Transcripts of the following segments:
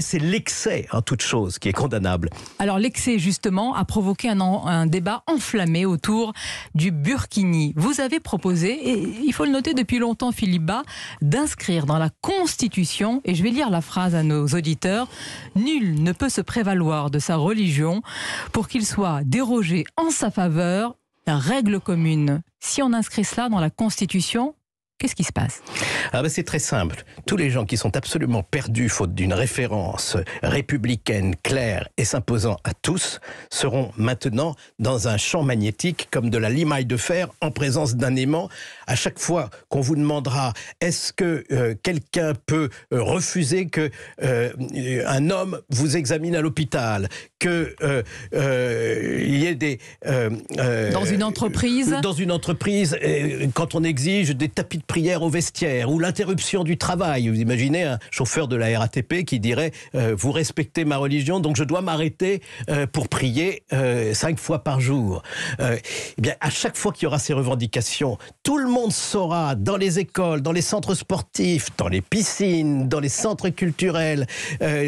C'est l'excès en hein, toute chose qui est condamnable. Alors l'excès, justement, a provoqué un, un, débat enflammé autour du burkini. Vous avez proposé, et il faut le noter depuis longtemps, Philippe d'inscrire dans la Constitution, et je vais lire la phrase à nos auditeurs, Nul ne peut se prévaloir de sa religion pour qu'il soit dérogé en sa faveur la règle commune. Si on inscrit cela dans la Constitution, Qu'est-ce qui se passe ah ben C'est très simple. Tous les gens qui sont absolument perdus faute d'une référence républicaine claire et s'imposant à tous seront maintenant dans un champ magnétique comme de la limaille de fer en présence d'un aimant. À chaque fois qu'on vous demandera est-ce que euh, quelqu'un peut euh, refuser que euh, un homme vous examine à l'hôpital, que des... Euh, euh, dans une entreprise euh, Dans une entreprise, quand on exige des tapis de prière au vestiaire ou l'interruption du travail. Vous imaginez un chauffeur de la RATP qui dirait Vous respectez ma religion, donc je dois m'arrêter pour prier cinq fois par jour eh bien, à chaque fois qu'il y aura ces revendications, tout le monde saura, dans les écoles, dans les centres sportifs, dans les piscines, dans les centres culturels,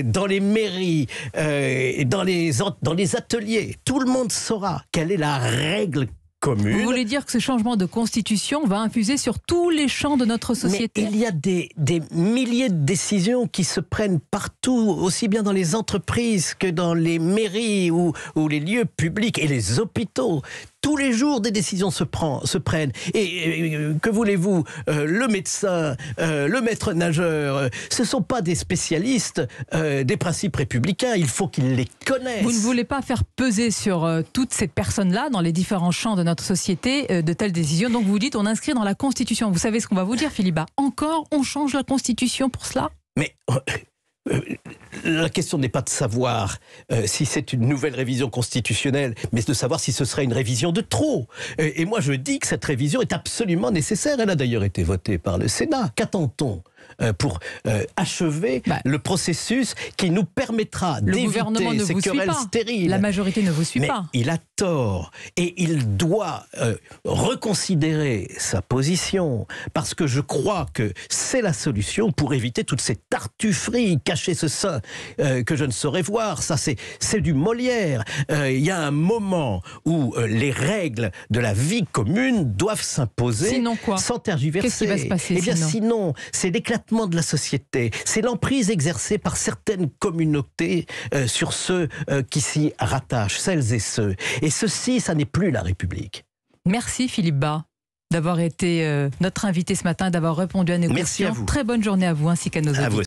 dans les mairies, dans, les, dans les ateliers, tout le monde saura quelle est la règle commune Vous voulez dire que ce changement de constitution va infuser sur tous les champs de notre société Il y a des, milliers de décisions qui se prennent partout, aussi bien dans les entreprises que dans les mairies ou les lieux publics et les hôpitaux tous les jours, des décisions se, prend, se prennent. Et, que voulez-vous euh, Le médecin, euh, le maître nageur, euh, ce ne sont pas des spécialistes des principes républicains. Il faut qu'ils les connaissent. Vous ne voulez pas faire peser sur toutes ces personnes-là, dans les différents champs de notre société, de telles décisions. Donc vous dites, on inscrit dans la Constitution. Vous savez ce qu'on va vous dire, Philippe Encore, on change la Constitution pour cela Mais euh, la question n'est pas de savoir euh, si c'est une nouvelle révision constitutionnelle, mais de savoir si ce serait une révision de trop. Euh, et moi, je dis que cette révision est absolument nécessaire. Elle a d'ailleurs été votée par le Sénat. Qu'attend-on euh, pour euh, achever bah. le processus qui nous permettra d'éviter ces querelles stériles. La majorité ne vous suit Mais pas. Il a tort et il doit euh, reconsidérer sa position parce que je crois que c'est la solution pour éviter toutes ces tartufferies, cacher ce sein que je ne saurais voir. Ça, c'est, c'est du Molière. Il y a un moment où les règles de la vie commune doivent s'imposer quoi sans tergiverser. Qu'est-ce qui va se passer Eh bien, sinon, c'est des de la société, c'est l'emprise exercée par certaines communautés euh, sur ceux euh, qui s'y rattachent, celles et ceux. Et ceci, ça n'est plus la République. Merci Philippe Bas d'avoir été euh, notre invité ce matin, d'avoir répondu à nos questions. Très bonne journée à vous ainsi qu'à nos auditeurs.